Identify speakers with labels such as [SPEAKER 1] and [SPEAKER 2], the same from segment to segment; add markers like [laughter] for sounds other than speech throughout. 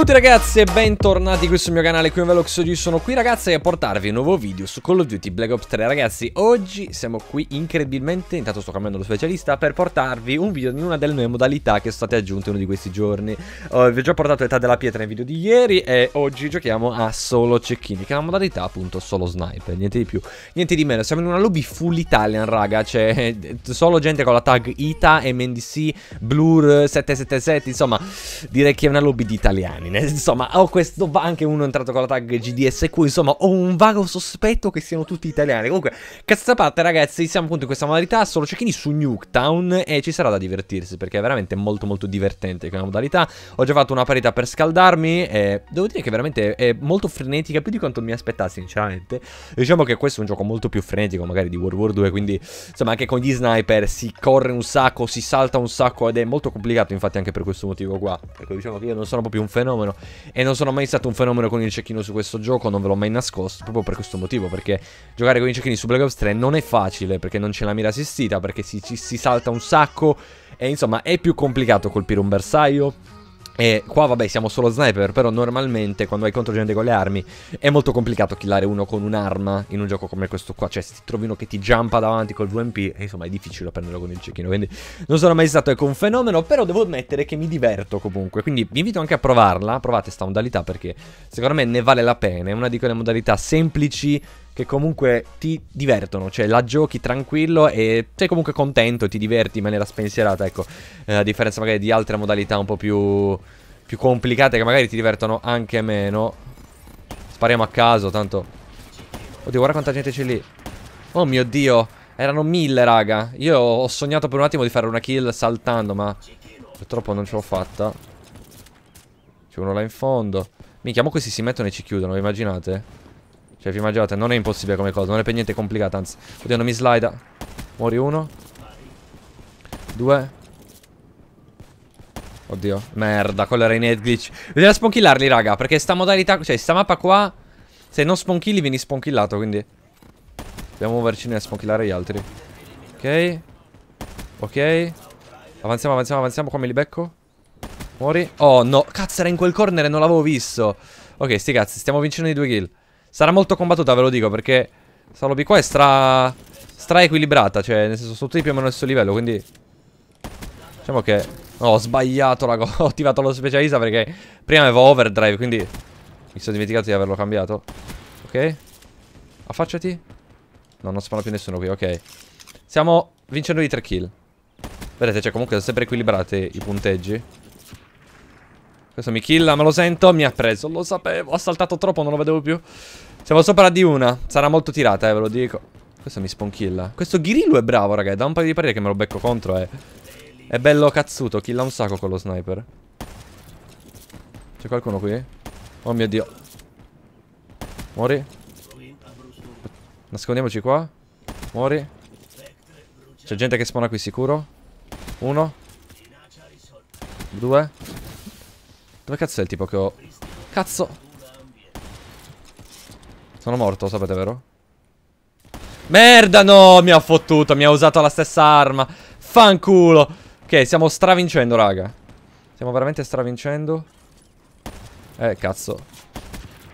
[SPEAKER 1] Ciao a tutti ragazzi e bentornati qui sul mio canale, qui in Velox, oggi sono qui ragazzi a portarvi un nuovo video su Call of Duty Black Ops 3 Ragazzi, oggi siamo qui incredibilmente, intanto sto cambiando lo specialista, per portarvi un video in una delle nuove modalità che sono state aggiunte uno di questi giorni uh, Vi ho già portato l'età della pietra nel video di ieri e oggi giochiamo a solo cecchini, che è una modalità appunto solo sniper, niente di più, niente di meno Siamo in una lobby full Italian raga, c'è cioè, eh, solo gente con la tag ITA, MNDC, Blur, 777, insomma direi che è una lobby di italiani termine. Insomma, ho questo anche uno è entrato con la tag GDSQ, insomma, ho un vago sospetto che siano tutti italiani. Comunque, cazzo a parte, ragazzi, siamo appunto in questa modalità, solo cecchini su Nuketown e ci sarà da divertirsi perché è veramente molto molto divertente come modalità. Ho già fatto una parità per scaldarmi e devo dire che veramente è molto frenetica, più di quanto mi aspettassi, sinceramente. Diciamo che questo è un gioco molto più frenetico magari di World War 2, quindi insomma, anche con gli sniper si corre un sacco, si salta un sacco ed è molto complicato, infatti anche per questo motivo qua. Ecco, diciamo che io non sono proprio un fenomeno fenomeno. E non sono mai stato un fenomeno con il cecchino su questo gioco, non ve l'ho mai nascosto, proprio per questo motivo, perché giocare con i cecchini su Black Ops 3 non è facile, perché non c'è la mira assistita, perché si, si, si salta un sacco, e insomma è più complicato colpire un bersaglio e qua vabbè siamo solo sniper, però normalmente quando hai contro gente con le armi è molto complicato killare uno con un'arma in un gioco come questo qua, cioè se ti trovi uno che ti jumpa davanti col VMP, eh, insomma è difficile prenderlo con il cecchino, quindi non sono mai stato ecco un fenomeno, però devo ammettere che mi diverto comunque, quindi vi invito anche a provarla, provate sta modalità perché secondo me ne vale la pena, è una di quelle modalità semplici che comunque ti divertono, cioè la giochi tranquillo e sei comunque contento, ti diverti in maniera spensierata, ecco, eh, a differenza magari di altre modalità un po' più, più complicate che magari ti divertono anche meno. Spariamo a caso, tanto... Oddio, guarda quanta gente c'è lì. Oh mio Dio, erano mille, raga. Io ho sognato per un attimo di fare una kill saltando, ma purtroppo non ce l'ho fatta. C'è uno là in fondo. Minchia, ma questi si mettono e ci chiudono, vi immaginate? Cioè, vi immaginate, non è impossibile come cosa, non è per niente complicata, anzi. Oddio, non mi slida. Muori uno. Due. Oddio, merda, quello era in head glitch. Bisogna sponchillarli, raga, perché sta modalità, cioè, sta mappa qua, se non sponchilli vieni sponchillato, quindi... Dobbiamo muoverci nel sponchillare gli altri. Ok. Ok. Avanziamo, avanziamo, avanziamo, qua me li becco. Muori. Oh, no, cazzo, era in quel corner e non l'avevo visto. Ok, sti cazzi, stiamo vincendo i due kill. Sarà molto combattuta, ve lo dico, perché questa lobby qua è stra... stra equilibrata, cioè, nel senso, sono tutti più o meno allo stesso livello, quindi... Diciamo che... No, ho sbagliato la cosa, [laughs] ho attivato lo specialista perché prima avevo overdrive, quindi... Mi sono dimenticato di averlo cambiato. Ok. Affacciati. No, non spawna più nessuno qui, ok. Stiamo vincendo di 3 kill. Vedete, cioè, comunque sono sempre equilibrati i punteggi. Questo mi killa, me lo sento, mi ha preso, lo sapevo, ha saltato troppo, non lo vedevo più Siamo sopra di una, sarà molto tirata, eh, ve lo dico Questo mi sponchilla Questo Ghirillo è bravo, raga, da un paio di pareri che me lo becco contro, eh È bello cazzuto, killa un sacco con lo sniper C'è qualcuno qui? Oh mio Dio Muori Nascondiamoci qua Muori C'è gente che spawna qui sicuro Uno Due dove cazzo è il tipo che ho... Cazzo! Sono morto, sapete, vero? Merda, no! Mi ha fottuto, mi ha usato la stessa arma. Fanculo! Ok, stiamo stravincendo, raga. Stiamo veramente stravincendo. Eh, cazzo.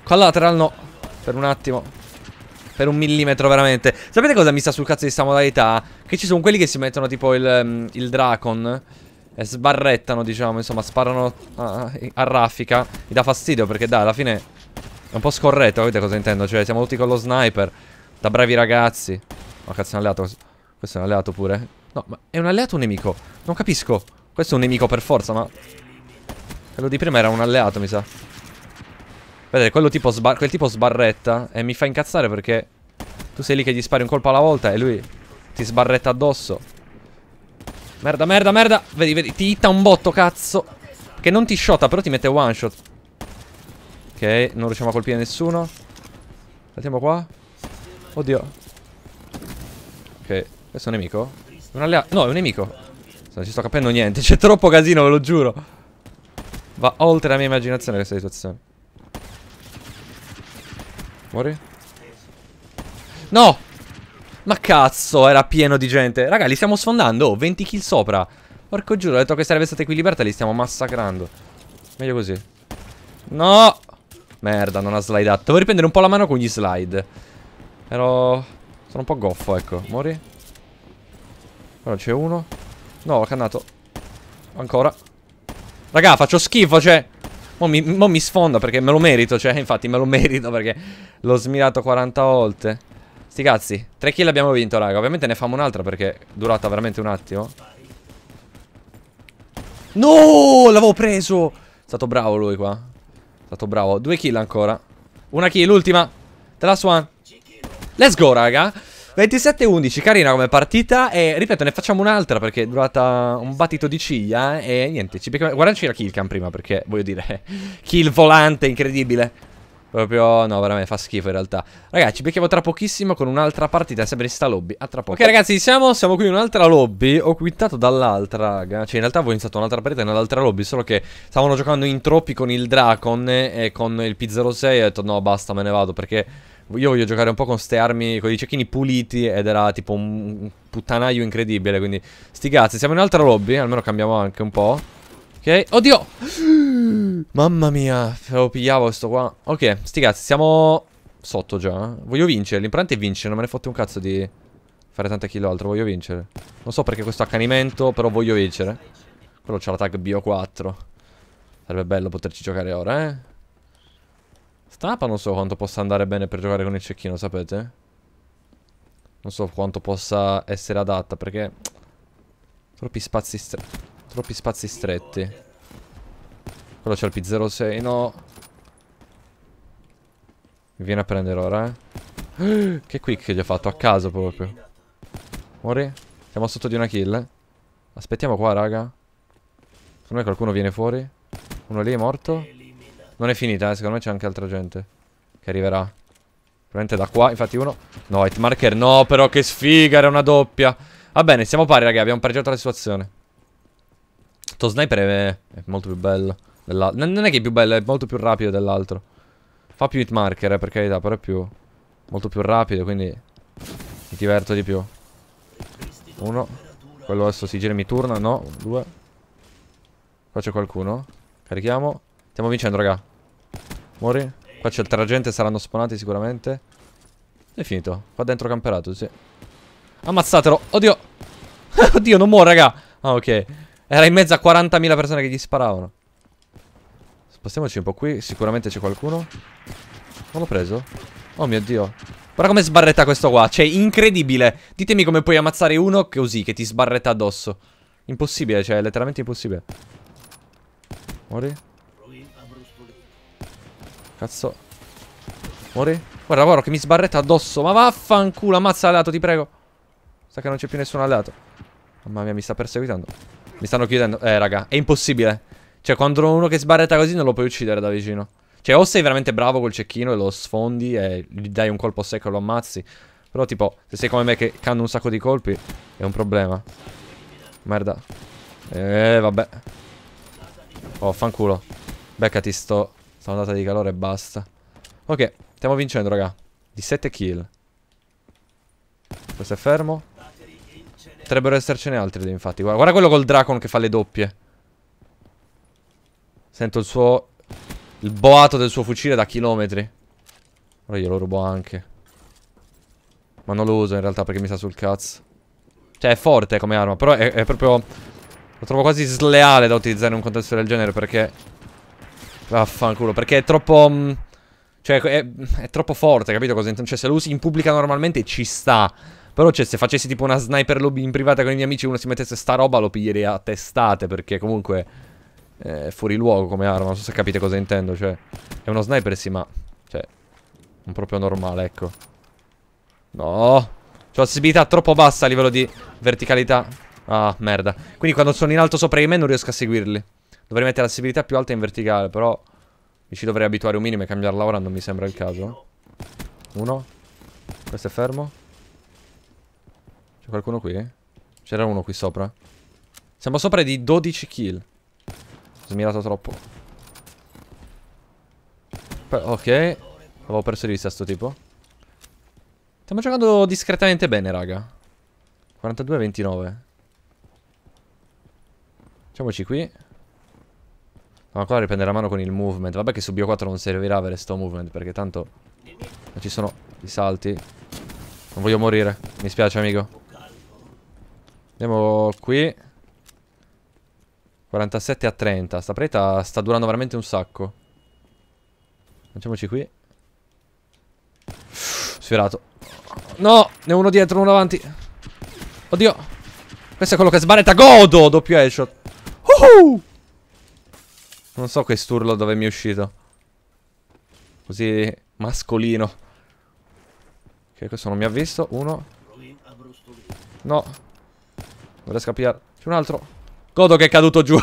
[SPEAKER 1] Qua lateral no. Per un attimo. Per un millimetro, veramente. Sapete cosa mi sta sul cazzo di questa modalità? Che ci sono quelli che si mettono tipo il, mm, il Dracon. E sbarrettano, diciamo, insomma, sparano a, ah, a raffica. Mi dà fastidio perché, dai, alla fine è un po' scorretto, capite cosa intendo? Cioè, siamo tutti con lo sniper, da bravi ragazzi. Ma oh, cazzo, è un alleato. Questo è un alleato pure. No, ma è un alleato o un nemico? Non capisco. Questo è un nemico per forza, ma... Quello di prima era un alleato, mi sa. Vedete, quello tipo quel tipo sbarretta e mi fa incazzare perché tu sei lì che gli spari un colpo alla volta e lui ti sbarretta addosso. Merda, merda, merda. Vedi, vedi, ti hitta un botto, cazzo. Che non ti shotta, però ti mette one shot. Ok, non riusciamo a colpire nessuno. Saltiamo qua. Oddio. Ok, questo è un nemico? Un alleato. No, è un nemico. Non ci sto capendo niente. [laughs] C'è troppo casino, ve lo giuro. Va oltre la mia immaginazione questa situazione. Muori? No! Ma cazzo, era pieno di gente. Raga, li stiamo sfondando. Oh, 20 kill sopra. Porco giuro, ho detto che sarebbe stata equilibrata e li stiamo massacrando. Meglio così. No! Merda, non ha slidato. Devo riprendere un po' la mano con gli slide. Ero... Sono un po' goffo, ecco. Mori. Ora c'è uno. No, ho cannato. Ancora. Raga, faccio schifo, cioè... Mo mi, mo mi sfondo perché me lo merito, cioè, infatti me lo merito perché l'ho smirato 40 volte. Sti cazzi 3 kill abbiamo vinto raga Ovviamente ne famo un'altra perché è durata veramente un attimo No L'avevo preso È stato bravo lui qua È stato bravo Due kill ancora Una kill l'ultima The last one Let's go raga 27-11, carina come partita e ripeto ne facciamo un'altra perché è durata un battito di ciglia eh. e niente, ci becchiamo... guardaci la killcam prima perché voglio dire, [laughs] kill volante incredibile. Proprio, no, veramente fa schifo in realtà. Ragazzi, ci becchiamo tra pochissimo con un'altra partita, eh, sempre in sta lobby. A tra poco. Ok, ragazzi, siamo, siamo qui in un'altra lobby. Ho quittato dall'altra, raga. Cioè, in realtà avevo iniziato un'altra partita nell'altra lobby, solo che stavano giocando in troppi con il Dracon e con il P06. E ho detto, no, basta, me ne vado, perché io voglio giocare un po' con ste armi, con i cecchini puliti ed era tipo un puttanaio incredibile, quindi sti cazzi, siamo in un'altra lobby, almeno cambiamo anche un po'. Ok, oddio! Mamma mia, lo pigliavo sto qua. Ok, sti cazzi, siamo sotto già. Eh. Voglio vincere, l'importante è vincere, non me ne fotte un cazzo di fare tante kill altro, voglio vincere. Non so perché questo accanimento, però voglio vincere. Quello c'ha la tag BO4. Sarebbe bello poterci giocare ora, eh. Stapa non so quanto possa andare bene per giocare con il cecchino, sapete? Non so quanto possa essere adatta, perché... Troppi spazi, stre... Troppi spazi stretti. Quello c'è il P06, no. Mi viene a prendere ora, eh. [gasps] Che quick che gli ho fatto, a caso proprio. Muori? Siamo sotto di una kill. Aspettiamo qua, raga. Secondo me qualcuno viene fuori. Uno lì è morto. Non è finita, eh. Secondo me c'è anche altra gente. Che arriverà. Probabilmente da qua, infatti uno... No, hitmarker, no, però che sfiga, era una doppia. Va bene, siamo pari, raga, abbiamo pareggiato la situazione. Sto sniper è, è molto più bello dell'altro. Non è che è più bello, è molto più rapido dell'altro. Fa più hit marker, eh, per carità, però è più... Molto più rapido, quindi... Mi diverto di più. Uno. Quello adesso si gira e mi turna, no? Due. Qua c'è qualcuno. Carichiamo. Stiamo vincendo, raga. Muori. Qua c'è il terragente, saranno spawnati sicuramente. È finito. Qua dentro camperato, sì. Ammazzatelo. Oddio. [laughs] Oddio, non muore, raga. Ah, ok. Era in mezzo a 40.000 persone che gli sparavano. Spostiamoci un po' qui, sicuramente c'è qualcuno. Non l'ho preso? Oh mio Dio. Guarda come sbarretta questo qua, cioè incredibile. Ditemi come puoi ammazzare uno così, che ti sbarretta addosso. Impossibile, cioè, letteralmente impossibile. Muori. Cazzo. Muori. Guarda, guarda che mi sbarretta addosso. Ma vaffanculo, ammazza alleato, ti prego. Sa che non c'è più nessun alleato. Mamma mia, mi sta perseguitando. Mi stanno chiudendo. Eh, raga, è impossibile. Cioè, contro uno che sbarretta così non lo puoi uccidere da vicino. Cioè, o sei veramente bravo col cecchino e lo sfondi e gli dai un colpo secco e lo ammazzi. Però, tipo, se sei come me che canno un sacco di colpi, è un problema. Merda. Eh, vabbè. Oh, fanculo. Beccati sto... Sta andata di calore e basta. Ok, stiamo vincendo, raga. Di 7 kill. Questo è fermo. Potrebbero essercene altri, infatti. Guarda, guarda quello col dragon che fa le doppie. Sento il suo... Il boato del suo fucile da chilometri. Ora glielo rubo anche. Ma non lo uso in realtà perché mi sta sul cazzo. Cioè è forte come arma, però è, è proprio... Lo trovo quasi sleale da utilizzare in un contesto del genere perché... Vaffanculo, perché è troppo... Mm, cioè è, è, troppo forte, capito cosa intendo? Cioè se lo usi in pubblica normalmente ci sta. Però cioè se facessi tipo una sniper lobby in privata con i miei amici e uno si mettesse sta roba lo piglierei a testate perché comunque eh, fuori luogo come arma, non so se capite cosa intendo, cioè è uno sniper sì, ma cioè non proprio normale, ecco. No! C'ho la sensibilità troppo bassa a livello di verticalità. Ah, merda. Quindi quando sono in alto sopra di me non riesco a seguirli. Dovrei mettere la sensibilità più alta in verticale, però mi ci dovrei abituare un minimo e cambiarla ora non mi sembra il caso. Uno. Questo è fermo. C'è qualcuno qui? C'era uno qui sopra. Siamo sopra di 12 kill ho mirato troppo. ok. Avevo perso di vista sto tipo. Stiamo giocando discretamente bene, raga. 42-29. Facciamoci qui. Ma ancora riprendere la mano con il movement. Vabbè che su Bio4 non servirà avere sto movement perché tanto non ci sono i salti. Non voglio morire. Mi spiace, amico. Andiamo qui. 47 a 30. Sta preta sta durando veramente un sacco. Lanciamoci qui. Sfierato No! Ne uno dietro, uno avanti Oddio. Questo è quello che sbaretta. Godo! Doppio headshot. Uhuh! Non so quest'urlo dove mi è uscito. Così mascolino. Ok, questo non mi ha visto. Uno. No. Non riesco a pigliare. C'è un altro. Godo che è caduto giù. [laughs]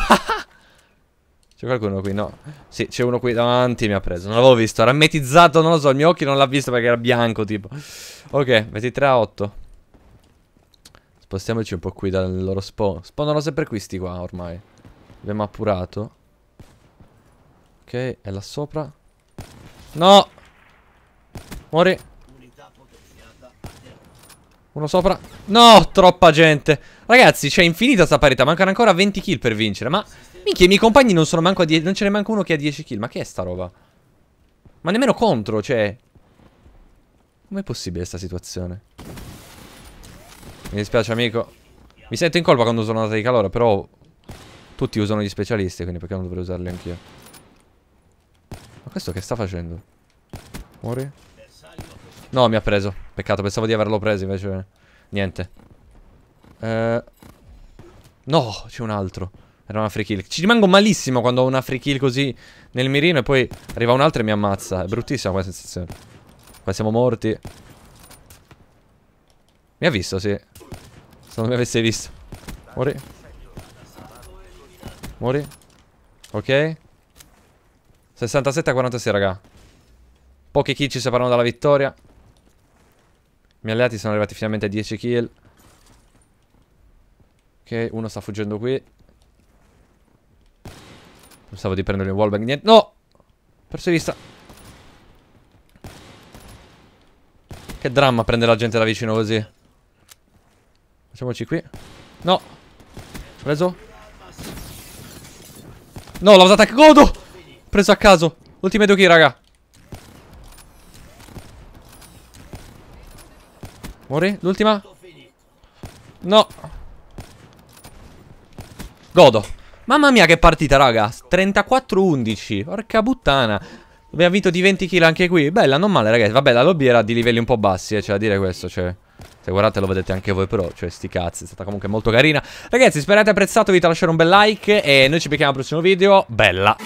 [SPEAKER 1] c'è qualcuno qui? No. Sì, c'è uno qui davanti. Mi ha preso. Non l'avevo visto. Era metizzato. Non lo so. Il mio occhio non l'ha visto perché era bianco. Tipo. Ok, 23 a 8. Spostiamoci un po' qui dal loro spawn. Spawnano sempre questi qua ormai. Abbiamo appurato. Ok, è là sopra. No! Muori. Uno sopra. No, troppa gente. Ragazzi, c'è infinita sta parità. Mancano ancora 20 kill per vincere. Ma, minchia, i miei compagni non sono manco a 10. Non ce ne manca uno che ha 10 kill. Ma che è sta roba? Ma nemmeno contro, cioè. Com'è possibile sta situazione? Mi dispiace, amico. Mi sento in colpa quando sono andata di calore, però... Tutti usano gli specialisti, quindi perché non dovrei usarli anch'io? Ma questo che sta facendo? Muori? No, mi ha preso. Peccato, pensavo di averlo preso invece. Niente. Eh... No, c'è un altro. Era una free kill. Ci rimango malissimo quando ho una free kill così nel mirino e poi arriva un altro e mi ammazza. È bruttissima questa sensazione. Qua siamo morti. Mi ha visto, sì. Se non mi avessi visto. Muori. Muori. Ok. 67 a 46, raga. Pochi kill ci separano dalla vittoria miei alleati sono arrivati finalmente a 10 kill. Ok, uno sta fuggendo qui. Pensavo di prendere un wallbang. Niente. No! Perso di vista. Che dramma prendere la gente da vicino così. Facciamoci qui. No. Preso. No, l'ho usata a godo. Preso a caso. Ultime due kill, raga. Muori? L'ultima? No. Godo. Mamma mia che partita, raga. 34-11. Porca puttana. Abbiamo vinto di 20 kill anche qui. Bella, non male, ragazzi. Vabbè, la lobby era di livelli un po' bassi, eh, c'è cioè, da dire questo, cioè... Se guardate lo vedete anche voi però, cioè sti cazzi, è stata comunque molto carina. Ragazzi, sperate apprezzato, vi lasciare un bel like e noi ci becchiamo al prossimo video. Bella!